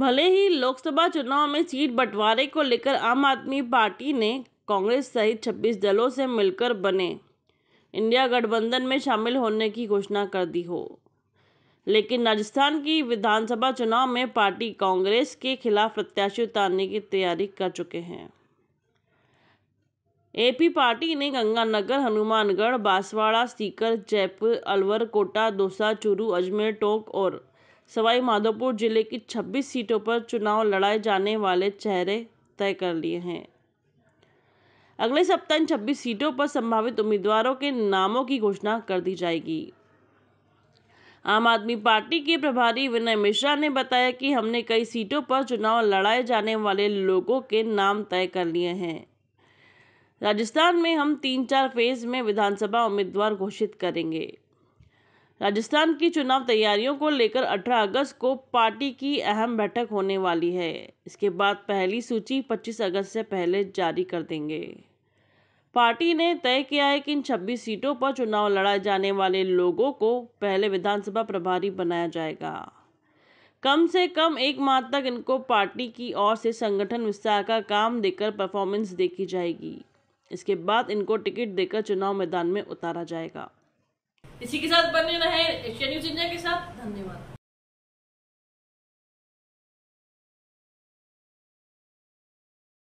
भले ही लोकसभा चुनाव में सीट बंटवारे को लेकर आम आदमी पार्टी ने कांग्रेस सहित 26 दलों से मिलकर बने इंडिया गठबंधन में शामिल होने की घोषणा कर दी हो लेकिन राजस्थान की विधानसभा चुनाव में पार्टी कांग्रेस के खिलाफ प्रत्याशी उतारने की तैयारी कर चुके हैं ए पी पार्टी ने गंगानगर हनुमानगढ़ बांसवाड़ा सीकर जयपुर अलवर कोटा दौसा चूरू अजमेर टोंक और सवाई माधोपुर जिले की 26 सीटों पर चुनाव लड़ाए जाने वाले चेहरे तय कर लिए हैं अगले सप्ताह इन छब्बीस सीटों पर संभावित उम्मीदवारों के नामों की घोषणा कर दी जाएगी आम आदमी पार्टी के प्रभारी विनय मिश्रा ने बताया कि हमने कई सीटों पर चुनाव लड़ाए जाने वाले लोगों के नाम तय कर लिए हैं राजस्थान में हम तीन चार फेज़ में विधानसभा उम्मीदवार घोषित करेंगे राजस्थान की चुनाव तैयारियों को लेकर 18 अगस्त को पार्टी की अहम बैठक होने वाली है इसके बाद पहली सूची 25 अगस्त से पहले जारी कर देंगे पार्टी ने तय किया है कि इन 26 सीटों पर चुनाव लड़ाए जाने वाले लोगों को पहले विधानसभा प्रभारी बनाया जाएगा कम से कम एक माह तक इनको पार्टी की ओर से संगठन विस्तार का काम देकर परफॉर्मेंस देखी जाएगी इसके बाद इनको टिकट देकर चुनाव मैदान में उतारा जाएगा इसी के साथ बने रहे एशिया न्यूज इंडिया के साथ धन्यवाद